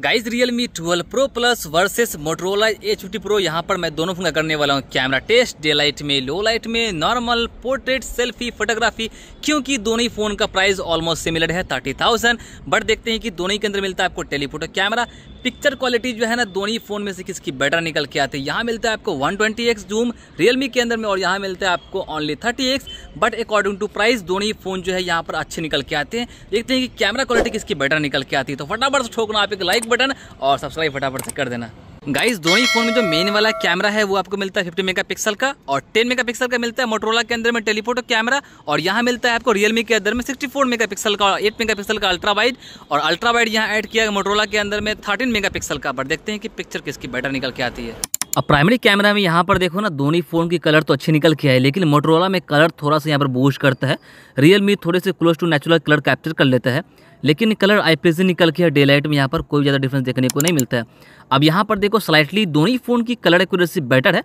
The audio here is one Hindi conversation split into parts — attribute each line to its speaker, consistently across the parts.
Speaker 1: guys Realme 12 pro plus versus Motorola ए छुट्टी प्रो यहाँ पर मैं दोनों फोन का करने वाला हूँ कैमरा टेस्ट डे लाइट में लो लाइट में नॉर्मल पोर्ट्रेट सेल्फी फोटोग्राफी क्योंकि दोनों ही फोन का प्राइस ऑलमोस्ट सिमिलर है थर्टी थाउजेंड बट देखते हैं कि दोनों ही के अंदर मिलता है आपको टेलीफोटो कैमरा पिक्चर क्वालिटी जो है ना दोनों ही फ़ोन में से किसकी बेटर निकल के आती है यहाँ मिलता है आपको 120x जूम रियलमी के अंदर में और यहाँ मिलता है आपको only 30x but according to price दोनों ही फ़ोन जो है यहाँ पर अच्छे निकल के आते हैं देखते हैं कि कैमरा क्वालिटी किसकी बेटर निकल के आती है तो फटाफट से ठोकना आप एक लाइक बटन और सब्सक्राइब फटाफट से कर देना गाइस दोनों ही फोन में जो मेन वाला कैमरा है वो आपको मिलता है 50 मेगापिक्सल का और 10 मेगापिक्सल का मिलता है मोटरोला के अंदर में टेलीफोटो कैमरा और यहाँ मिलता है आपको रियलमी के अंदर में 64 मेगापिक्सल का और 8 मेगापिक्सल का अल्ट्रा वाइड और अल्ट्रा वाइड यहाँ ऐड किया मोटरोला के अंदर में थर्टीन पिक्सल का बट देखते हैं कि पिक्चर किसकी बेटर निकल के आती है अब प्राइमरी कैमरा में यहाँ पर देखो ना दोनों फ़ोन की कलर तो अच्छी निकल के आई लेकिन मोटरोला में कलर थोड़ा सा यहाँ पर बूश करता है रियल मी थोड़े से close to natural colour capture कर लेता है लेकिन कलर आई प्लेजी निकल के है डे लाइट में यहाँ पर कोई ज़्यादा डिफरेंस देखने को नहीं मिलता है अब यहाँ पर देखो स्लाइटली दोनों ही फ़ोन की कलर एक्यूरेसी बेटर है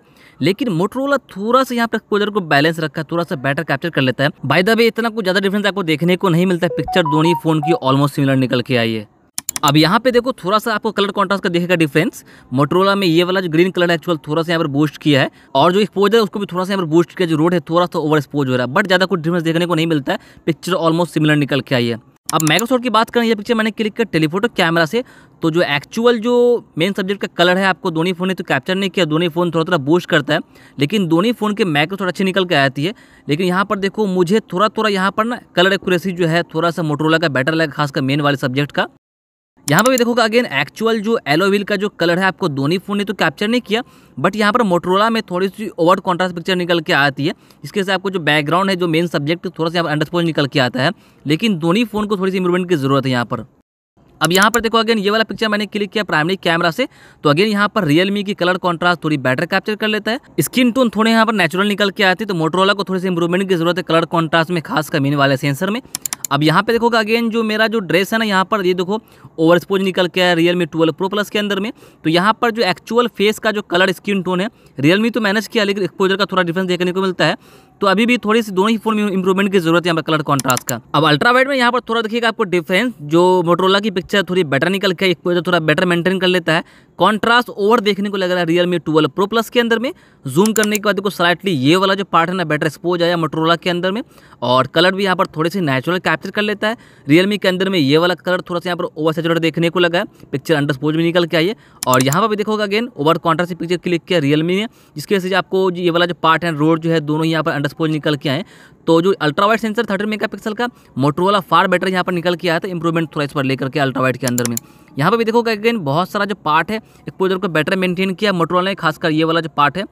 Speaker 1: लेकिन मोटरोला थोड़ा सा यहाँ पर कलर को बैलेंस रखा है थोड़ा सा बेटर कैप्चर कर लेता है बाई द वे इतना कुछ ज़्यादा डिफरेंस आपको देखने को नहीं मिलता पिक्चर दोनों ही फ़ोन की ऑलमोस्ट सिमिलर निकल के आई है अब यहाँ पे देखो थोड़ा सा आपको कलर कॉन्ट्रास्ट का देखेगा डिफरेंस मोटरोला में ये वाला जो ग्रीन कलर है एक्चुअल थोड़ा सा यहाँ पर बूस्ट किया है और जो एक्सपोज है उसको भी थोड़ा सा यहाँ पर बूस्ट किया जो रोड है थोड़ा सा ओवर एक्सपोज हो रहा है बट ज़्यादा कुछ डिफरेंस देखने को नहीं मिलता है पिक्चर ऑलमोस्ट सिमिलर निकल के आई है अब माइक्रोसॉफ्ट की बात करें यह पिक्चर मैंने क्लिक किया टेलीफोटो कैमरा से तो जो एक्चुअल जो मेन सब्जेक्ट का कलर है आपको दोनों फ़ोन ने तो कैप्चर नहीं किया दोनों फ़ोन थोड़ा थोड़ा बूस्ट करता है लेकिन दोनों फ़ोन के मैक्रो थोड़ा अच्छी निकल के आती है लेकिन यहाँ पर देखो मुझे थोड़ा थोड़ा यहाँ पर ना कलर एक्यूरेसी जो है थोड़ा सा मोटरोला का बेटर लगा खासकर मेन वाले सब्जेक्ट का यहाँ पर भी देखोगे अगेन एक्चुअल जो एलोविल का जो कलर है आपको दोनों फ़ोन ने तो कैप्चर नहीं किया बट यहाँ पर मोटरोला में थोड़ी सी ओवर कॉन्ट्रास्ट पिक्चर निकल के आती है इसके से आपको जो बैकग्राउंड है जो मेन सब्जेक्ट थोड़ा सा यहाँ पर अंडरस्पोज निकल के आता है लेकिन दोनों फ़ोन को थोड़ी सी इम्प्रूवमेंट की ज़रूरत है यहाँ पर अब यहाँ पर देखो अगेन ये वाला पिक्चर मैंने क्लिक किया प्राइमरी कैमरा से तो अगेन यहाँ पर रियलमी की कलर कॉन्ट्रास्ट थोड़ी बेटर कैप्चर कर लेता है स्किन टोन थोड़े यहाँ पर नेचुरल निकल के आती है तो मोटरोला को थोड़ी सी इंप्रूवमेंट की जरूरत है कलर कॉन्ट्रास्ट में खास कमीन वाले सेंसर में अब यहाँ पे देखोगे अगेन जो मेरा जो ड्रेस है ना यहाँ पर ये देखो ओवर स्पोज निकल के Realme twelve pro plus के अंदर में तो यहाँ पर जो एक्चुअल फेस का जो कलर स्किन टोन है रियल मी तो मैनेज किया लेकिन एक्सपोजर का थोड़ा डिफरेंस देखने को मिलता है तो अभी भी थोड़ी सी दोनों ही फोन में इंप्रूवमेंट की जरूरत है यहाँ पर कलर कॉन्ट्रास्ट का अब अल्ट्रा वाइड में यहाँ पर थोड़ा देखिएगा आपको डिफरेंस जो मोटरोला की पिक्चर थोड़ी बेटर निकल के थोड़ा बेटर मेंटेन कर लेता है कॉन्ट्रास्ट ओवर देखने को लग रहा है Realme twelve pro plus के अंदर में जूम करने के बाद देखो स्लाइटली ये वाला जो पार्ट है ना बेटर एक्सपोज आया मोटरोला के अंदर में और कलर भी यहाँ पर थोड़े से नेचुरल कैप्चर कर लेता है रियलमी के अंदर में ये वाला कलर थोड़ा सा यहाँ पर ओवर सेचुरेट देखने को लगा है पिक्चर अंडर स्पोज भी निकल के आई है और यहाँ पर भी देखोगा again over contrast picture click किया रियलमी ने जिसकी वजह से आपको ये वाला जो पार्ट है रोड जो है दोनों यहाँ पर अंडर प्लस निकल के आए तो जो अल्ट्रावाइट सेंसर मेगा मेगापिक्सल का मोटरोला फार बेटर यहाँ पर निकल के आया था इंप्रूवमेंट थोड़ा इस पर लेकर के अल्ट्रावाइट के अंदर में यहाँ पर भी देखोगे अगेन बहुत सारा जो पार्ट है एक्सपोजर को बेटर मेंटेन किया मोटरोला ने खासकर ये वाला जो पार्ट है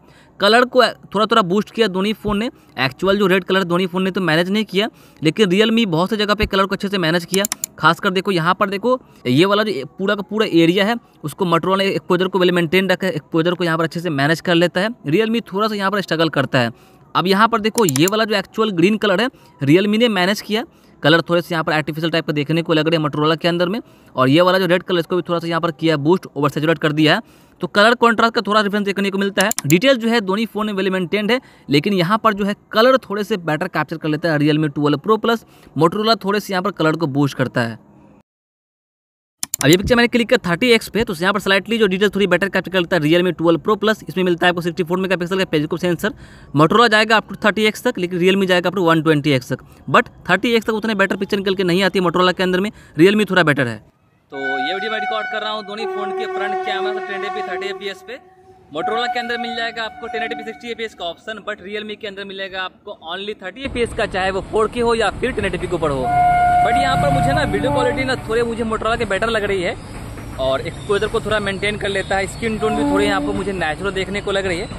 Speaker 1: कलर को थोड़ा थोड़ा बूस्ट किया दोनों फ़ोन ने एक्चुअल जो रेड कलर दोनों फ़ोन ने तो मैनेज नहीं किया लेकिन रियल मी बहुत सी जगह पर कलर को अच्छे से मैनेज किया खासकर देखो यहाँ पर देखो ये वाला जो पूरा का पूरा एरिया है उसको मटरोला एक्सपोजर को वेल मेंटेन रखा है एक्सपोजर को यहाँ पर अच्छे से मैनेज कर लेता है रियल मी थोड़ा सा यहाँ पर स्ट्रगल करता है अब यहाँ पर देखो ये वाला जो एक्चुअल ग्रीन कलर है रियलमी ने मैनेज किया कलर थोड़े से यहाँ पर आर्टिफिशियल टाइप का देखने को लग रहे हैं मटरोला के अंदर में और ये वाला जो रेड कलर इसको भी थोड़ा सा यहाँ पर किया बूस्ट ओवर सेचुरेट कर दिया है तो कलर कॉन्ट्रास्ट का थोड़ा डिफरेंस देखने को मिलता है डिटेल जो है दोनों फोन में वेल मेंटेन्ड है लेकिन यहाँ पर जो है कलर थोड़े से बेटर कैप्चर कर लेता है Realme twelve pro plus Motorola थोड़े से यहाँ पर कलर को बूस्ट करता है अब ये पिक्चर मैंने क्लिक किया थर्टी एक्स पे तो यहाँ पर स्लाइटली जो डिटेल थोड़ी बेटर कैप्चर करता है Realme twelve pro plus इसमें मिलता है आपको सिक्सटी फोर मेगा पिक्सल का पेजिको सेंसर मोटोरा जाएगा अप टू थर्टी एक्स तक लेकिन रियल मी जाएगा up to one twenty X तक बट थर्टी एक्स तक उतने बेटर पिक्चर निकल के नहीं आती है मोटोला के अंदर में रियल मी थोड़ा बेटर है तो ये वीडियो मैं रिकॉर्ड कर रहा हूँ दोनों फोन के front camera ten A P thirty A P S पे मोटरोला के अंदर मिल जाएगा आपको ten eighty P sixty A P S का ऑप्शन बट रियलमी के अंदर मिलेगा आपको only thirty A P S का चाहे वो फोर के हो या फिर टेन एटी पी के ऊपर हो बट यहाँ पर मुझे ना वीडियो क्वालिटी ना थोड़े मुझे मोटरोला के बेटर लग रही है और एक्सपोजर को थोड़ा मेंटेन कर लेता है स्किन टोन भी थोड़े यहाँ पर मुझे नेचुरल देखने को लग रही है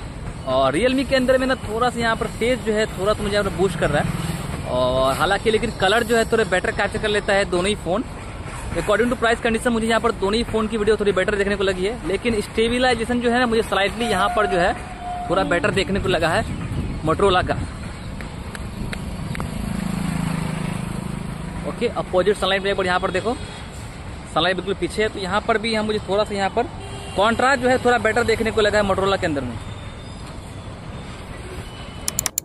Speaker 1: और रियलमी के अंदर में ना थोड़ा सा यहाँ पर फेस जो है थोड़ा सा तो मुझे यहाँ पर बूस्ट कर रहा है और हालांकि लेकिन कलर जो है थोड़े बेटर कैप्चर कर लेता है दोनों ही phone according to price condition मुझे यहाँ पर दोनों ही फ़ोन की वीडियो थोड़ी बेटर देखने को लगी है लेकिन स्टेबिलाइजेशन जो है ना मुझे स्लाइडली यहाँ पर जो है थोड़ा बेटर देखने को लगा है मोटरोला का ओके अपोजिट सनलाइट मिलेगा और यहाँ पर देखो सनलाइट बिल्कुल पीछे है तो यहाँ पर भी हम मुझे थोड़ा सा यहाँ पर कॉन्ट्रास्ट जो है थोड़ा बेटर देखने को लगा है मोटरोला के अंदर में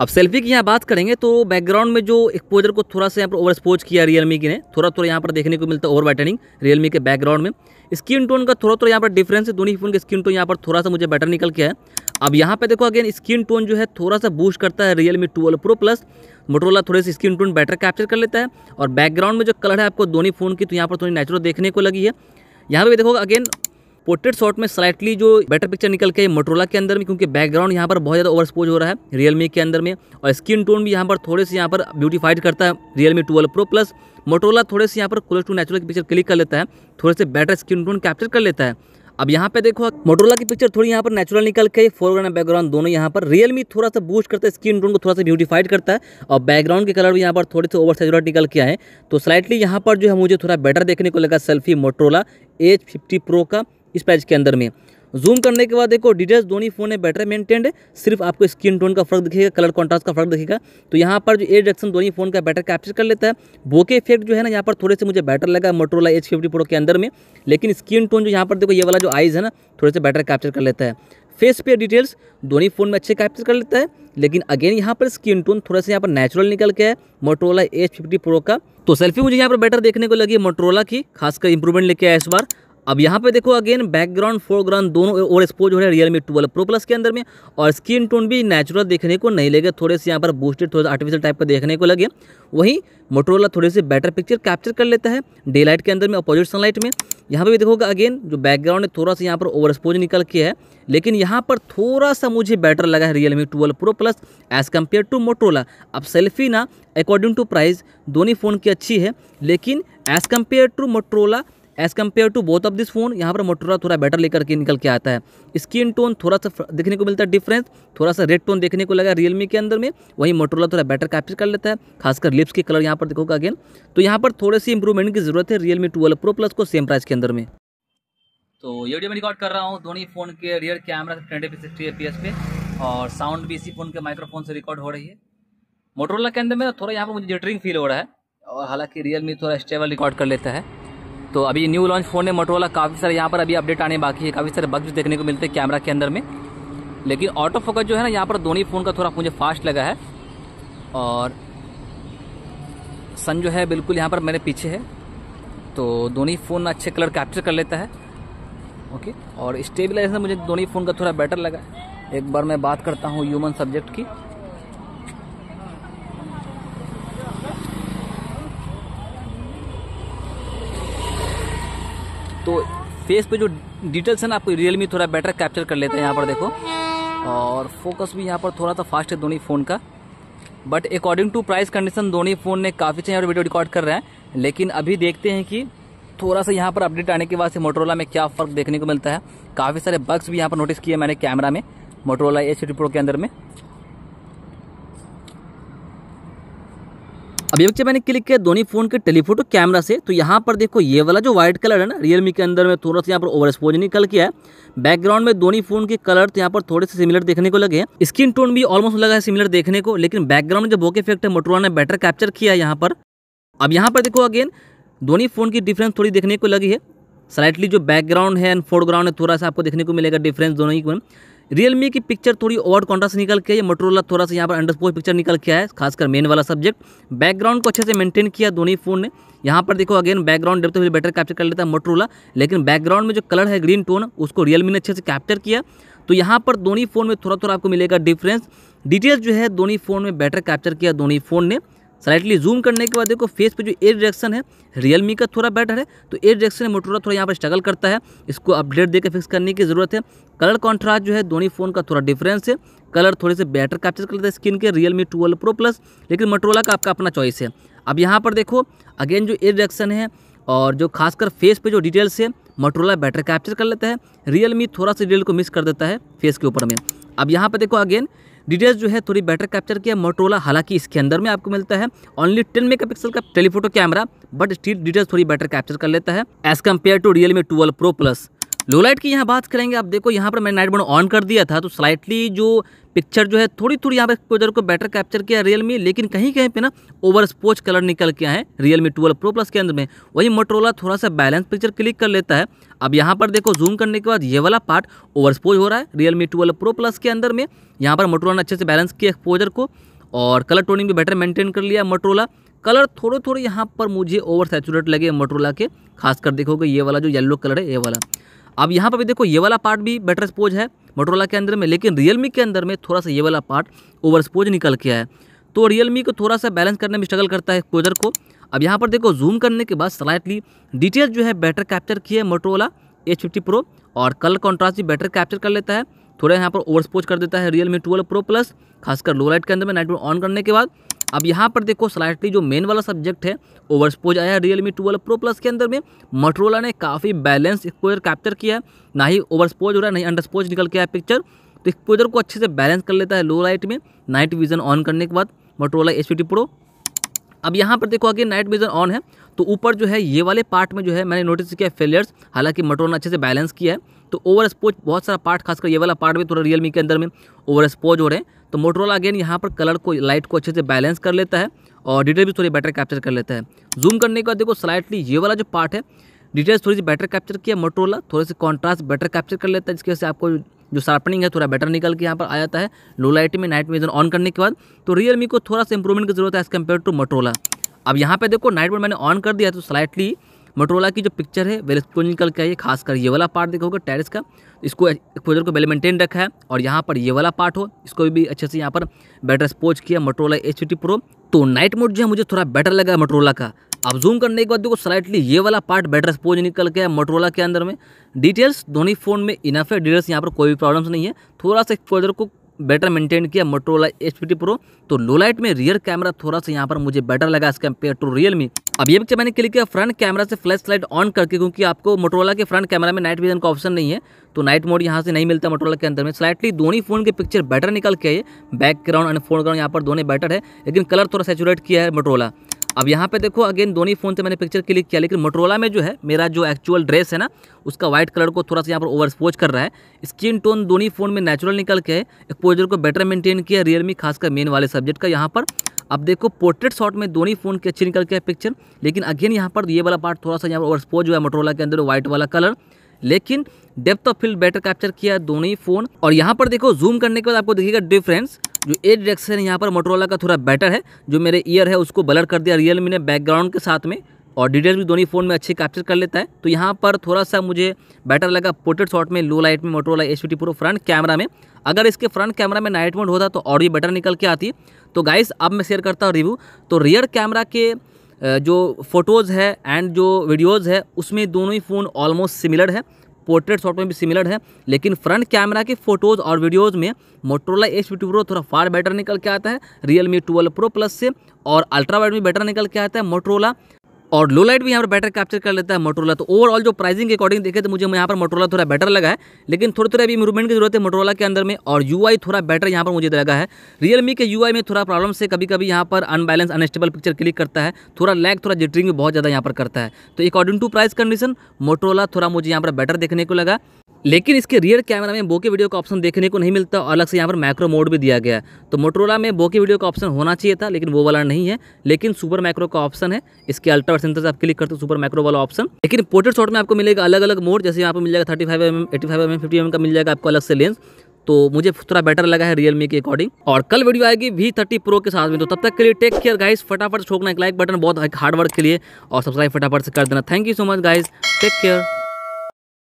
Speaker 1: अब सेल्फी की यहाँ बात करेंगे तो बैकग्राउंड में जो एक्सपोजर को थोड़ा सा यहाँ पर ओवर एक्सपोज किया रियलमी की ने थोड़ा थोड़ा यहाँ पर देखने को मिलता है ओवर वाइटनिंग रियलमी के बैकग्राउंड में स्क्रीन टोन का थोड़ा थोड़ा यहाँ पर डिफरेंस है दोनों फोन के स्क्रीन टोन यहाँ पर थोड़ा सा मुझे बेटर निकल के है अब यहाँ पर देखो अगेन स्क्रीन टोन जो है थोड़ा सा बूस्ट करता है Realme twelve pro plus Motorola थोड़े से स्क्रीन टोन बेटर कैप्चर कर लेता है और बैकग्राउंड में जो कलर है आपको दोनों फ़ोन की तो यहाँ पर थोड़ी नेचुरल देखने को लगी है यहाँ पर भी देखोगे अगेन पोर्ट्रेट शॉट में स्लाइटली जो बेटर पिक्चर निकल के मोटरोला के अंदर में क्योंकि बैकग्राउंड यहाँ पर बहुत ज़्यादा ओवरस्पोज हो रहा है रियलमी के अंदर में और स्किन टोन भी यहाँ पर थोड़े से यहाँ पर ब्यूटीफाइड करता है Realme twelve pro plus Motorola थोड़े से यहाँ पर close to natural picture click कर लेता है थोड़े से बेटर स्किन टोन कैप्चर कर लेता है अब यहाँ पे देखो मोटोला की पिक्चर थोड़ी यहाँ पर नेचुरल निकल के फोरग्राउंड एंड बैकग्राउंड दोनों यहाँ पर रियलमी थोड़ा सा बूस्ट करता है स्क्रीन टोन को थोड़ा सा ब्यूटीफाइड करता है और बैकग्राउंड के कलर भी यहाँ पर थोड़े से ओवर सेचुरेट निकल के आए तो स्लाइटली यहाँ पर जो है मुझे थोड़ा बेटर देखने को लगा selfie Motorola edge fifty pro का इस प्राइस के अंदर में जूम करने के बाद देखो डिटेल्स दोनों ही फोन है बैटरी मेंटेन्ड है सिर्फ आपको स्क्रीन टोन का फर्क दिखेगा कलर कॉन्ट्रास्ट का फर्क दिखेगा तो यहाँ पर जो ए डेक्शन दोनों फोन का बैटर कैप्चर कर लेता है बोके इफेक्ट जो है ना यहाँ पर थोड़े से मुझे बैटर लगा मोटरोला एच फिफ्टी प्रो के अंदर में लेकिन स्क्रीन टोन जो यहाँ पर देखो ये वाला जो आइज़ है ना थोड़े से बैटर कैप्चर कर लेता है फेस पे डिटेल्स दोनों फ़ोन में अच्छे कैप्चर कर लेता है लेकिन अगेन यहाँ पर स्क्रीन टोन थोड़ा सा यहाँ पर नेचुरल निकल के है मोटरोला एच फिफ्टी प्रो का तो सेल्फी मुझे यहाँ पर बेटर देखने को लगी मोटरोला की खासकर इंप्रूवमेंट लेके आया इस बार अब यहाँ पे देखो अगेन बैकग्राउंड फोरग्राउंड दोनों और एक्सपोज हो रहे हैं Realme twelve pro plus के अंदर में और स्किन टोन भी नेचुरल देखने को नहीं लगे थोड़े से यहाँ पर बूस्टेड थोड़े आर्टिफिशियल टाइप का देखने को लगे वहीं मोटोरोला थोड़े से बेटर पिक्चर कैप्चर कर लेता है डे लाइट के अंदर में अपोजिट सनलाइट में यहाँ पर भी देखोगे अगेन जो बैकग्राउंड है थोड़ा सा यहाँ पर ओवर एक्सपोज निकल के है लेकिन यहाँ पर थोड़ा सा मुझे बेटर लगा है Realme twelve pro plus as compare to Motorola अब सेल्फी ना अकॉर्डिंग टू प्राइस दोनों फ़ोन की अच्छी है लेकिन as compare to Motorola as compare to both of this phone यहाँ पर मोटोरा थोड़ा बेटर लेकर के निकल के आता है स्किन टोन थोड़ा सा देखने को मिलता है डिफरेंस थोड़ा सा रेड टोन देखने को लगा रियलमी के अंदर में वहीं मोटोरा थोड़ा बेटर कैप्चर कर लेता है खासकर लिप्स के कलर यहाँ पर देखोगा अगेन तो यहाँ पर थोड़े सी इंप्रूवमेंट की ज़रूरत है रियलमी ट्वेल्व प्रो प्लस को सेम प्राइस के अंदर में तो ये वीडियो मैं रिकॉर्ड कर रहा हूँ धोनी फ़ोन के rear camera twenty sixty A पे और साउंड भी इसी फ़ोन के माइक्रोफोन से रिकॉर्ड हो रही है मोटोरोला के अंदर में थोड़ा यहाँ पर मुझे जटरिंग फील हो रहा है और हालांकि रियलमी थोड़ा स्टेबल रिकॉर्ड कर लेता है तो अभी न्यू लॉन्च फ़ोन है मोटरोला काफ़ी सारे यहाँ पर अभी अपडेट आने बाकी है काफ़ी सारे बग्स देखने को मिलते हैं कैमरा के अंदर में लेकिन ऑटो फोकस जो है ना यहाँ पर दोनों ही फ़ोन का थोड़ा मुझे फास्ट लगा है और सन जो है बिल्कुल यहाँ पर मेरे पीछे है तो दोनों ही फ़ोन अच्छे कलर कैप्चर कर लेता है ओके और स्टेबलाइजर मुझे दोनों ही फ़ोन का थोड़ा बेटर लगा एक बार मैं बात करता हूँ ह्यूमन सब्जेक्ट की तो फेस पे जो डिटेल्स है ना आपको रियलमी थोड़ा बेटर कैप्चर कर लेते हैं यहाँ पर देखो और फोकस भी यहाँ पर थोड़ा सा फास्ट है दोनों फ़ोन का but according to price condition दोनों फ़ोन ने काफ़ी चाहिए और वीडियो रिकॉर्ड कर रहे हैं लेकिन अभी देखते हैं कि थोड़ा सा यहाँ पर अपडेट आने के बाद से मोटरोला में क्या फ़र्क देखने को मिलता है काफ़ी सारे बग्स भी यहाँ पर नोटिस किए मैंने कैमरा में मोटरोला ए सी प्रो के अंदर में अभी बच्चे मैंने क्लिक किया दोनों फोन के टेलीफोटो कैमरा से तो यहाँ पर देखो ये वाला जो व्हाइट कलर है ना रियलमी के अंदर में थोड़ा सा यहाँ पर ओवर एक्सपोज निकल किया है बैकग्राउंड में दोनों फोन के कलर तो यहाँ पर थोड़े से सिमिलर देखने को लगे हैं स्क्रीन टोन भी ऑलमोस्ट लगा है सिमिलर देखने को लेकिन बैकग्राउंड में जो बोके इफेक्ट है मोटोरा ने बेटर कैप्चर किया है यहाँ पर अब यहाँ पर देखो अगेन दोनों फोन की डिफरेंस थोड़ी देखने को लगी है स्लाइटली जो बैकग्राउंड है एंड फोरग्राउंड है थोड़ा सा आपको देखने को मिलेगा डिफरेंस दोनों ही में रियलमी की पिक्चर थोड़ी ओवर कॉन्ट्रास्ट निकल के ये मोटरोला थोड़ा सा यहाँ पर अंडर पिक्चर निकल के आया है खासकर मेन वाला सब्जेक्ट बैकग्राउंड को अच्छे से मेंटेन किया दोनों ही फ़ोन ने यहाँ पर देखो अगेन बैकग्राउंड डेप तो फिर बेटर कैप्चर कर लेता है मोटरोला लेकिन बैकग्राउंड में जो कलर है ग्रीन टोन उसको रियलमी ने अच्छे से कैप्चर किया तो यहाँ पर दोनों फ़ोन में थोड़ा थोड़ा आपको मिलेगा डिफरेंस डिटेल्स जो है दोनों फ़ोन में बेटर कैप्चर किया दोनों फ़ोन ने स्लाइटली जूम करने के बाद देखो फेस पे जो एयर डायरेक्शन है रियलमी का थोड़ा बेटर है तो एयर डायरेक्शन है मोटोरा थोड़ा यहाँ पर स्ट्रगल करता है इसको अपडेट देकर फिक्स करने की ज़रूरत है कलर कॉन्ट्रास्ट जो है दोनों फ़ोन का थोड़ा डिफरेंस है कलर थोड़े से बेटर कैप्चर करता है स्किन के रियलमी ट्वेल्व प्रो प्लस लेकिन मोटोरोला का आपका अपना चॉइस है अब यहाँ पर देखो अगेन जो एयर डायरेक्शन है और जो खासकर फेस पे जो डिटेल्स है मोटरोला बेटर कैप्चर कर लेता है रियलमी थोड़ा सा डिटेल को मिस कर देता है फेस के ऊपर में अब यहाँ पर देखो अगेन डिटेल्स जो है थोड़ी बेटर कैप्चर किया मोटरोला हालांकि इसके अंदर में आपको मिलता है ओनली टेन मेगा का telephoto camera but still details थोड़ी बेटर कैप्चर कर लेता है as compare to Realme twelve pro plus low light की यहाँ बात करेंगे आप देखो यहाँ पर मैंने नाइट मोड ऑन कर दिया था तो स्लाइटली जो पिक्चर जो है थोड़ी थोड़ी यहाँ पर एक्सपोजर को बेटर कैप्चर किया रियल मी लेकिन कहीं कहीं पे ना ओवर स्पोच कलर निकल के है Realme twelve pro plus के अंदर में वही मोटरोला थोड़ा सा बैलेंस पिक्चर क्लिक कर लेता है अब यहाँ पर देखो जूम करने के बाद ये वाला पार्ट ओवर स्पोज हो रहा है Realme twelve pro plus के अंदर में यहाँ पर मोटरोला ने अच्छे से बैलेंस किया एक्सपोजर को और कलर टोनिंग भी बेटर मेंटेन कर लिया मोटरोला कलर थोड़े थोड़े यहाँ पर मुझे ओवर सेचुरेट लगे मोटरोला के खासकर देखोगे ये वाला जो येलो कलर है ये वाला अब यहाँ पर भी देखो ये वाला पार्ट भी बेटर स्पोज है मोटरोला के अंदर में लेकिन रियलमी के अंदर में थोड़ा सा ये वाला पार्ट ओवर स्पोज निकल के है तो रियलमी को थोड़ा सा बैलेंस करने में स्ट्रगल करता है एक्सपोजर को अब यहाँ पर देखो जूम करने के बाद स्लाइटली डिटेल जो है बेटर कैप्चर की है मोटरोला एच फिफ्टी प्रो और कलर कॉन्ट्रास्ट भी बेटर कैप्चर कर लेता है थोड़ा यहाँ पर ओवर स्पोज कर देता है Realme twelve pro plus खासकर लो लाइट के अंदर में नाइट ऑन करने के बाद अब यहाँ पर देखो स्लाइटली जो मेन वाला सब्जेक्ट है ओवरस्पोज आया है रियलमी ट्वेल्व प्रो प्लस के अंदर में मटरोला ने काफ़ी बैलेंस एक्सपोजर कैप्चर किया है ना ही ओवरस्पोज हो रहा है ना ही अंडरस्पोज निकल के आया पिक्चर तो एक्सपोजर को अच्छे से बैलेंस कर लेता है लो लाइट में नाइट विजन ऑन करने के बाद मटरोला एच प्रो अब यहाँ पर देखो आगे नाइट विजन ऑन है तो ऊपर जो है ये वाले पार्ट में जो है मैंने नोटिस किया फेलियर्स हालांकि मटरोला अच्छे से बैलेंस किया है तो ओवर स्पोज बहुत सारा पार्ट खासकर ये वाला पार्ट भी थोड़ा रियलमी के अंदर में ओवर स्पोज हो रहे हैं तो मोटरोला अगेन यहाँ पर कलर को लाइट को अच्छे से बैलेंस कर लेता है और डिटेल भी थोड़ी बेटर कैप्चर कर लेता है जूम करने के बाद देखो स्लाइटली ये वाला जो पार्ट है डिटेल्स थोड़ी सी बेटर कैप्चर किया मोटरोला थोड़े से कॉन्ट्रास्ट बेटर कैप्चर कर लेता है जिसकी वजह से आपको जो शार्पनिंग है थोड़ा बेटर निकल के यहाँ पर आ जाता है लो लाइट में नाइट विजन ऑन करने के बाद तो रियल को थोड़ा सा इंप्रूवमेंट की जरूरत है एज कम्पेयर टू मोटरोला अब यहाँ पे देखो नाइट मोड मैंने ऑन कर दिया तो स्लाइटली मोटरोला की जो पिक्चर है वेल एक्सपोज निकल के आई खासकर ये वाला पार्ट देखोगे टेरिस का इसको एक्सपोजर को वेल मेंटेन रखा है और यहाँ पर ये वाला पार्ट हो इसको भी अच्छे से यहाँ पर बेटर स्पोज किया मोटरोला एच प्रो तो नाइट मोड जो है मुझे थोड़ा बेटर लगा मोटरोला का अब जूम करने के बाद देखो स्लाइटली ये वाला पार्ट बेटर स्पोज निकल के मोटरोला के अंदर में डिटेल्स दोनों फ़ोन में इनफ है डिटेल्स यहाँ पर कोई भी प्रॉब्लम्स नहीं है थोड़ा सा एक्सपोजर को बेटर मेंटेन किया मोटरोला एच प्रो तो लोलाइट में रियर कैमरा थोड़ा सा यहाँ पर मुझे बेटर लगा as compare to Realme अब ये पिक्चर मैंने क्लिक किया फ्रंट कैमरा से फ्लैश लाइट ऑन करके क्योंकि आपको मोटरोला के फ्रंट कैमरा में नाइट विजन का ऑप्शन नहीं है तो नाइट मोड यहाँ से नहीं मिलता मोटरोला के अंदर में स्लाइटली दोनों ही फोन के पिक्चर बेटर निकल के बैकग्राउंड एंड फोन ग्राउंड यहाँ पर दोनों बेटर है लेकिन कलर थोड़ा सेचुरेट किया है मोटरोला अब यहाँ पे देखो अगेन दोनों फ़ोन से मैंने पिक्चर क्लिक किया लेकिन मोटरोला में जो है मेरा जो एक्चुअल ड्रेस है ना उसका व्हाइट कलर को थोड़ा सा यहाँ पर ओवरस्पोज कर रहा है स्किन टोन दोनों फ़ोन में नेचुरल निकल के एक्सपोजर को बेटर मेंटेन किया रियलमी खासकर मेन वाले सब्जेक्ट का यहाँ पर अब देखो पोर्ट्रेट शॉट में दोनों फ़ोन की अच्छी निकल के पिक्चर लेकिन अगेन यहाँ पर ये वाला पार्ट थोड़ा सा यहाँ पर ओवरस्पोज हुआ है मोटरोला के अंदर व्हाइट वाला कलर लेकिन depth of field better capture किया दोनों ही फ़ोन और यहाँ पर देखो जूम करने के बाद आपको देखिएगा डिफरेंस जो ए डायरेक्शन यहाँ पर मोटरोला का थोड़ा बेटर है जो मेरे ईयर है उसको ब्लर कर दिया रियल ने बैकग्राउंड के साथ में और डिटेल्स भी दोनों फ़ोन में अच्छे कैप्चर कर लेता है तो यहाँ पर थोड़ा सा मुझे बेटर लगा पोर्ट्रेट शॉट में लो लाइट में Motorola S T pro front camera में अगर इसके फ्रंट कैमरा में नाइट मोड होता तो और भी बेटर निकल के आती तो गाइस अब मैं शेयर करता हूँ रिव्यू तो रियर कैमरा के जो फ़ोटोज़ है एंड जो वीडियोज़ है उसमें दोनों ही फ़ोन ऑलमोस्ट सिमिलर है पोर्ट्रेट शॉट में भी सिमिलर है लेकिन फ्रंट कैमरा के फोटोज़ और वीडियोज़ में मोटरोला एच फिफ्टी प्रो थोड़ा फार बेटर निकल के आता है Realme twelve pro plus से और अल्ट्रा वाइड में बेटर निकल के आता है मोटरोला और लो लाइट भी यहाँ पर बेटर कैप्चर कर लेता है मोटरोला तो ओवरऑल जो प्राइसिंग के अकॉर्डिंग देखे तो मुझे यहाँ पर मोटरोला थोड़ा बेटर लगा है लेकिन थोड़ी थोड़ा अभी इम्प्रूवमेंट की जरूरत है मोटरोला के अंदर में और यू थोड़ा बेटर यहाँ पर मुझे तो लगा है रियलमी के यू में थोड़ा प्रॉब्लम से कभी कभी यहाँ पर अनबैलेंस अनस्टेबल पिक्चर क्लिक करता है थोड़ा लैग थोड़ा जिटरिंग भी बहुत ज़्यादा यहाँ पर करता है तो according to price condition Motorola थोड़ा मुझे यहाँ पर बेटर देखने को लगा लेकिन इसके रियर कैमरा में बोके वीडियो का ऑप्शन देखने को नहीं मिलता और अलग से यहाँ पर माइक्रो मोड भी दिया गया है तो मोटरोला में बोके वीडियो का ऑप्शन होना चाहिए था लेकिन वो वाला नहीं है लेकिन सुपर माइक्रो का ऑप्शन है इसके अल्ट्रा सेंसर से आप क्लिक करते हो सुपर माइक्रो वाला ऑप्शन लेकिन पोर्ट्रेट शॉट में आपको मिलेगा अलग अलग मोड जैसे यहाँ पर मिल जाएगा thirty five M eighty five M fifty M का मिल जाएगा आपको अलग से लेंस तो मुझे थोड़ा बेटर लगा है रियलमी के अकॉर्डिंग और कल वीडियो आएगी वी थर्टी प्रो के साथ में तो तब तक के लिए टेक केयर गाइस फटाफट छोकना एक लाइक बटन बहुत हार्ड वर्क के लिए और सब्सक्राइब फटाफट से कर देना thank you so much guys take care